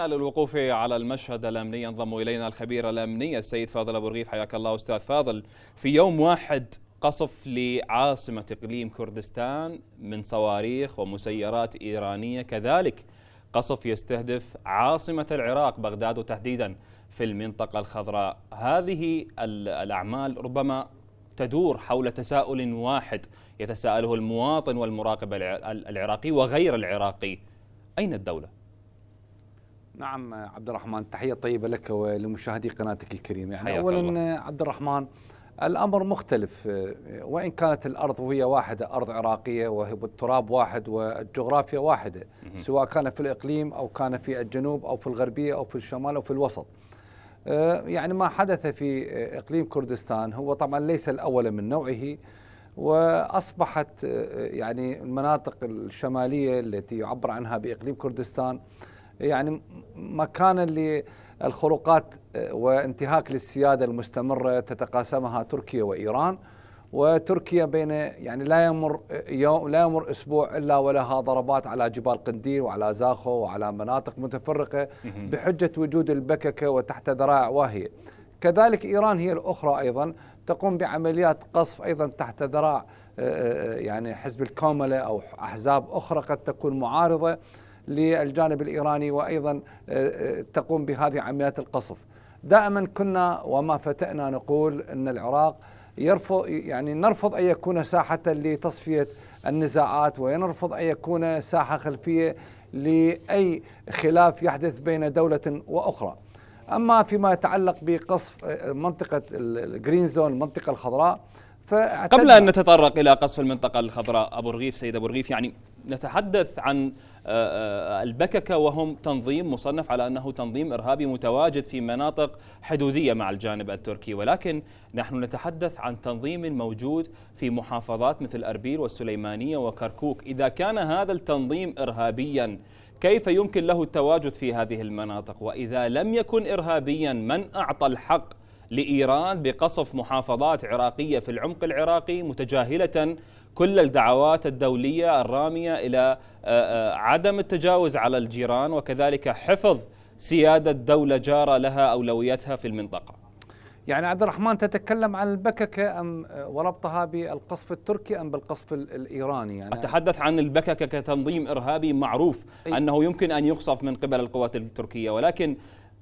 للوقوف على المشهد الامني ينضم الينا الخبير الامني السيد فاضل ابو رغيف حياك الله استاذ فاضل في يوم واحد قصف لعاصمه اقليم كردستان من صواريخ ومسيرات ايرانيه كذلك قصف يستهدف عاصمه العراق بغداد وتحديدا في المنطقه الخضراء هذه الاعمال ربما تدور حول تساؤل واحد يتساءله المواطن والمراقب العراقي وغير العراقي اين الدوله نعم عبد الرحمن تحية طيبة لك ولمشاهدي قناتك الكريمة يعني أولا الله. عبد الرحمن الأمر مختلف وإن كانت الأرض وهي واحدة أرض عراقية والتراب واحد والجغرافيا واحدة سواء كان في الإقليم أو كان في الجنوب أو في الغربية أو في الشمال أو في الوسط أه، يعني ما حدث في إقليم كردستان هو طبعا ليس الأول من نوعه واصبحت أه، يعني المناطق الشماليه التي يعبر عنها باقليم كردستان يعني مكانا للخروقات آه، وانتهاك للسياده المستمره تتقاسمها تركيا وايران وتركيا بين يعني لا يمر آه، يوم لا يمر اسبوع الا ولها ضربات على جبال قنديل وعلى زاخو وعلى مناطق متفرقه بحجه وجود البككه وتحت ذرائع واهيه. كذلك ايران هي الاخرى ايضا تقوم بعمليات قصف ايضا تحت ذراع آه، يعني حزب الكومله او احزاب اخرى قد تكون معارضه للجانب الإيراني وأيضا آه، آه، تقوم بهذه عمليات القصف دائما كنا وما فتأنا نقول أن العراق يرفض يعني نرفض أن يكون ساحة لتصفية النزاعات ونرفض أن يكون ساحة خلفية لأي خلاف يحدث بين دولة وأخرى أما فيما يتعلق بقصف آه، منطقة الجرين زون المنطقة الخضراء قبل أن نتطرق إلى قصف المنطقة الخضراء أبو رغيف سيد أبو رغيف يعني نتحدث عن آه، آه، البككة وهم تنظيم مصنف على أنه تنظيم إرهابي متواجد في مناطق حدودية مع الجانب التركي ولكن نحن نتحدث عن تنظيم موجود في محافظات مثل أربيل والسليمانية وكركوك إذا كان هذا التنظيم إرهابيا كيف يمكن له التواجد في هذه المناطق وإذا لم يكن إرهابيا من أعطى الحق لإيران بقصف محافظات عراقية في العمق العراقي متجاهلة كل الدعوات الدولية الرامية إلى آه، آه، عدم التجاوز على الجيران وكذلك حفظ سيادة دولة جارة لها أولوياتها في المنطقة يعني عبد الرحمن تتكلم عن البككة أم آه، وربطها بالقصف التركي أم بالقصف الإيراني يعني أتحدث عن البككة كتنظيم إرهابي معروف أنه يمكن أن يقصف من قبل القوات التركية ولكن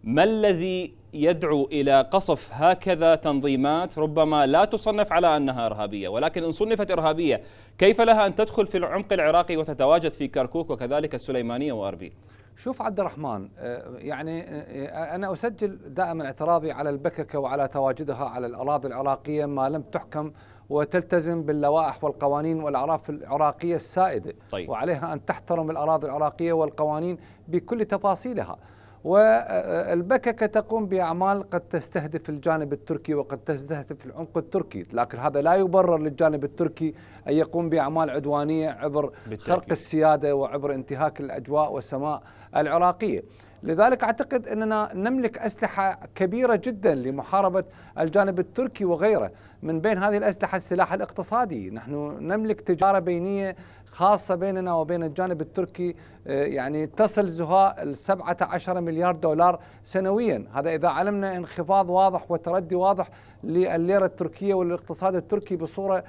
ما الذي يدعو الى قصف هكذا تنظيمات ربما لا تصنف على انها ارهابيه، ولكن ان صنفت ارهابيه، كيف لها ان تدخل في العمق العراقي وتتواجد في كركوك وكذلك السليمانيه واربيل؟ شوف عبد الرحمن آه، يعني آه، انا اسجل دائما اعتراضي على البككه وعلى تواجدها على الاراضي العراقيه ما لم تحكم وتلتزم باللوائح والقوانين والاعراف العراقيه السائده طيب. وعليها ان تحترم الاراضي العراقيه والقوانين بكل تفاصيلها. والبككة تقوم بأعمال قد تستهدف الجانب التركي وقد تستهدف العمق التركي لكن هذا لا يبرر للجانب التركي أن يقوم بأعمال عدوانية عبر بالتأكيد. خرق السيادة وعبر انتهاك الأجواء والسماء العراقية لذلك اعتقد اننا نملك اسلحه كبيره جدا لمحاربه الجانب التركي وغيره، من بين هذه الاسلحه السلاح الاقتصادي، نحن نملك تجاره بينيه خاصه بيننا وبين الجانب التركي آه، يعني تصل زهاء ال 17 مليار دولار سنويا، هذا اذا علمنا انخفاض واضح وتردي واضح للليره التركيه والاقتصاد التركي بصوره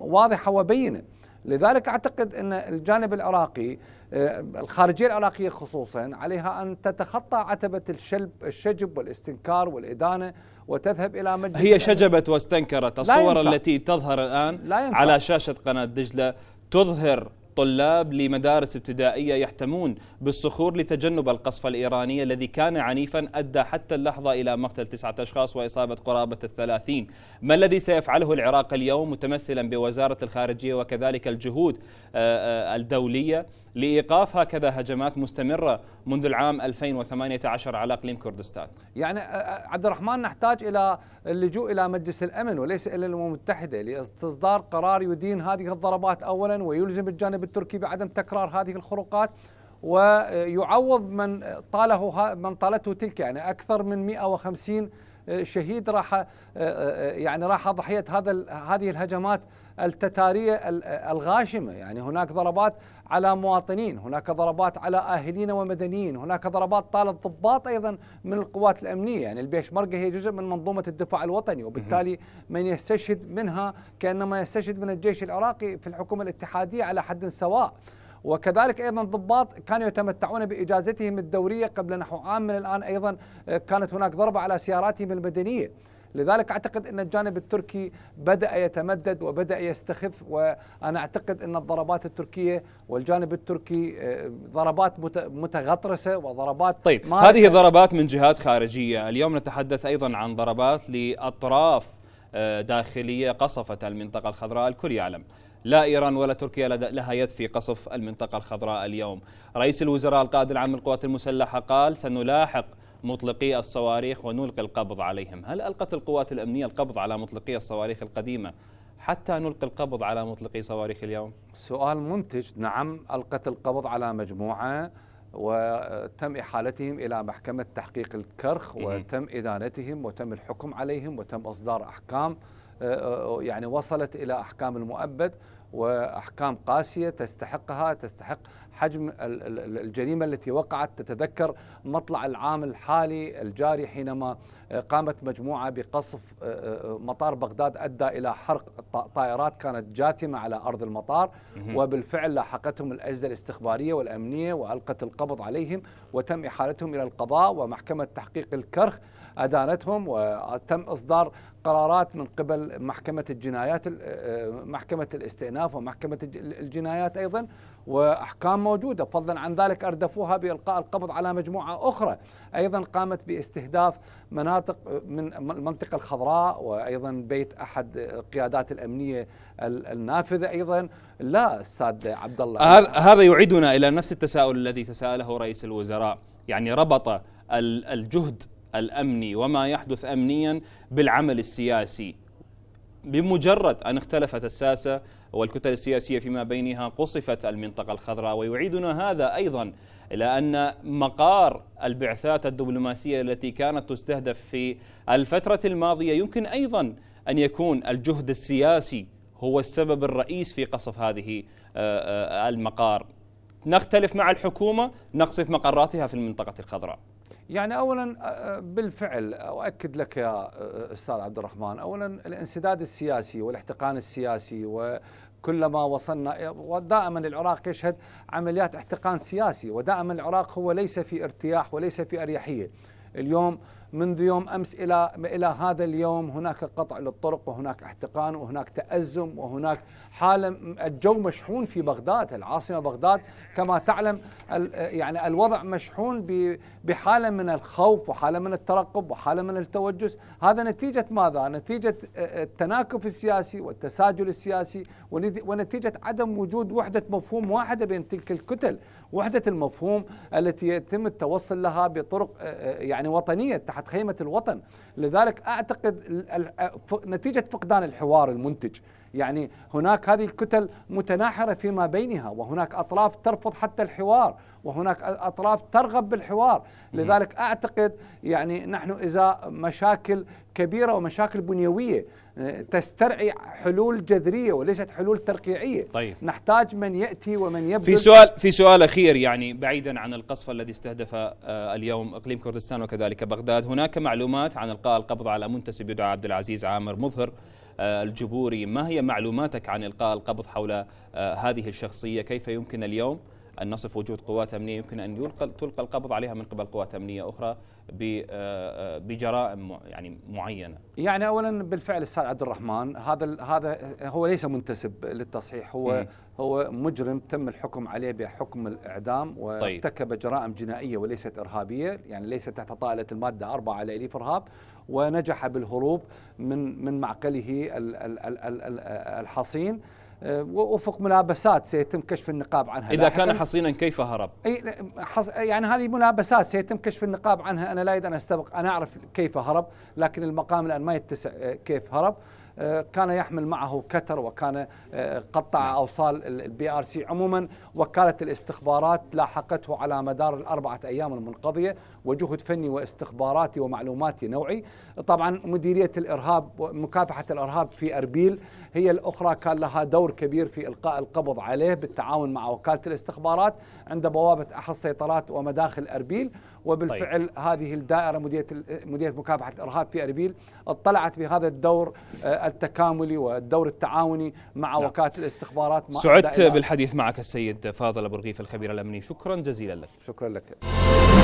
واضحه وبينه. لذلك اعتقد ان الجانب العراقي آه، الخارجيه العراقيه خصوصا عليها ان تتخطى عتبه الشلب الشجب والاستنكار والادانه وتذهب الى مجلس هي شجبت واستنكرت الصور التي تظهر الان على شاشه قناه دجله تظهر طلاب لمدارس ابتدائية يحتمون بالصخور لتجنب القصف الإيراني الذي كان عنيفا أدى حتى اللحظة إلى مقتل تسعة أشخاص وإصابة قرابة الثلاثين ما الذي سيفعله العراق اليوم متمثلا بوزارة الخارجية وكذلك الجهود آه، آه، الدولية لإيقاف هكذا هجمات مستمرة منذ العام 2018 على إقليم كردستان يعني عبد الرحمن نحتاج إلى اللجوء إلى مجلس الأمن وليس إلى الأمم المتحدة لإصدار قرار يدين هذه الضربات أولا ويلزم الجانب التركي بعدم تكرار هذه الخروقات ويعوض من طاله من طالته تلك يعني أكثر من 150 شهيد راح يعني راح ضحية هذا هذه الهجمات التتارية الغاشمة يعني هناك ضربات على مواطنين هناك ضربات على آهلين ومدنيين هناك ضربات طالت ضباط أيضا من القوات الأمنية يعني البيشمركة هي جزء من منظومة الدفاع الوطني وبالتالي من يستشهد منها كأنما يستشهد من الجيش العراقي في الحكومة الاتحادية على حد سواء وكذلك ايضا ضباط كانوا يتمتعون باجازتهم الدوريه قبل نحو عام من الان ايضا كانت هناك ضربه على سياراتهم المدنيه لذلك أعتقد أن الجانب التركي بدأ يتمدد وبدأ يستخف وأنا أعتقد أن الضربات التركية والجانب التركي آه، ضربات متغطرسة وضربات طيب هذه ضربات من جهات خارجية اليوم نتحدث أيضا عن ضربات لأطراف آه، داخلية قصفت المنطقة الخضراء الكل يعلم لا إيران ولا تركيا لها يد في قصف المنطقة الخضراء اليوم رئيس الوزراء القائد العام للقوات المسلحة قال سنلاحق مطلقي الصواريخ ونلقي القبض عليهم هل ألقت القوات الأمنية القبض على مطلقي الصواريخ القديمة حتى نلقي القبض على مطلقي صواريخ اليوم؟ سؤال منتج نعم ألقت القبض على مجموعة وتم احالتهم الى محكمه تحقيق الكرخ وتم ادانتهم وتم الحكم عليهم وتم اصدار احكام آه، آه، يعني وصلت الى احكام المؤبد واحكام قاسيه تستحقها تستحق حجم الجريمة التي وقعت تتذكر مطلع العام الحالي الجاري حينما آه، قامت مجموعة بقصف آه، آه، مطار بغداد أدى إلى حرق طائرات كانت جاثمة على أرض المطار وبالفعل لاحقتهم الأجهزة الاستخبارية والأمنية وألقت القبض عليهم وتم إحالتهم إلى القضاء ومحكمة تحقيق الكرخ أدانتهم وتم إصدار قرارات من قبل محكمة الجنايات محكمة الاستئناف ومحكمة الجنايات أيضا واحكام موجوده فضلا عن ذلك اردفوها بالقاء القبض على مجموعه اخرى ايضا قامت باستهداف مناطق من المنطقه الخضراء وايضا بيت احد القيادات الامنيه النافذه ايضا لا استاذ عبد الله هذا يعيدنا الى نفس التساؤل الذي تساءله رئيس الوزراء يعني ربط الجهد الامني وما يحدث امنيا بالعمل السياسي بمجرد أن اختلفت الساسة والكتل السياسية فيما بينها قصفت المنطقة الخضراء ويعيدنا هذا أيضا إلى أن مقار البعثات الدبلوماسية التي كانت تستهدف في الفترة الماضية يمكن أيضا أن يكون الجهد السياسي هو السبب الرئيس في قصف هذه آه، آه، المقار نختلف مع الحكومة نقصف مقراتها في المنطقة الخضراء يعني اولا بالفعل اؤكد لك يا استاذ عبد الرحمن اولا الانسداد السياسي والاحتقان السياسي وكلما وصلنا ودائما العراق يشهد عمليات احتقان سياسي ودائما العراق هو ليس في ارتياح وليس في اريحيه اليوم منذ يوم امس الى الى هذا اليوم هناك قطع للطرق وهناك احتقان وهناك تازم وهناك حاله الجو مشحون في بغداد العاصمه بغداد كما تعلم يعني الوضع مشحون بحاله من الخوف وحاله من الترقب وحاله من التوجس هذا نتيجه ماذا؟ نتيجه آه، آه، التناكف السياسي والتساجل السياسي ونتيجه عدم وجود وحده مفهوم واحده بين تلك الكتل، وحده المفهوم التي يتم التوصل لها بطرق آه، يعني وطنيه تحت تحت خيمه الوطن لذلك اعتقد نتيجه فقدان الحوار المنتج يعني هناك هذه الكتل متناحره فيما بينها وهناك اطراف ترفض حتى الحوار وهناك أطراف ترغب بالحوار لذلك أعتقد يعني نحن إذا مشاكل كبيرة ومشاكل بنيوية آه، تسترعي حلول جذريه وليست حلول ترقيعيه طيب. نحتاج من ياتي ومن يبذل في سؤال في سؤال اخير يعني بعيدا عن القصف الذي استهدف آه، اليوم اقليم كردستان وكذلك بغداد هناك معلومات عن القاء القبض على منتسب يدعى عبد العزيز عامر مظهر آه، الجبوري ما هي معلوماتك عن القاء القبض حول هذه الشخصيه كيف يمكن اليوم أن نصف وجود قوات أمنية يمكن أن يلقى تلقى القبض عليها من قبل قوات أمنية أخرى آه، آه، بجرائم يعني معينة يعني أولا بالفعل السيد عبد الرحمن هذا هذا هو ليس منتسب للتصحيح هو م. هو مجرم تم الحكم عليه بحكم الإعدام طيب. وارتكب طيب. جرائم جنائية وليست إرهابية يعني ليس تحت طائلة المادة أربعة على إليف إرهاب ونجح بالهروب من من معقله الحصين آه، وفق ملابسات سيتم كشف النقاب عنها إذا كان حصينا كيف هرب؟ اي حص يعني هذه ملابسات سيتم كشف النقاب عنها أنا لا اريد أن أستبق أنا أعرف كيف هرب لكن المقام الآن ما يتسع آه، كيف هرب آه، كان يحمل معه كتر وكان آه، قطع نعم. أوصال البي آر سي عموما وكالة الاستخبارات لاحقته على مدار الأربعة أيام المنقضية وجهد فني واستخباراتي ومعلوماتي نوعي طبعا مديرية الإرهاب ومكافحة الإرهاب في أربيل هي الأخرى كان لها دور كبير في إلقاء القبض عليه بالتعاون مع وكالة الاستخبارات عند بوابة أحد السيطرات ومداخل أربيل وبالفعل طيب. هذه الدائرة مديرية مديرية مكافحة الإرهاب في أربيل اطلعت بهذا الدور آه، التكاملي والدور التعاوني مع نعم. وكاله الاستخبارات مع سعدت بالحديث معك السيد فاضل ابو رغيف الخبير الامني شكرا جزيلا لك شكرا لك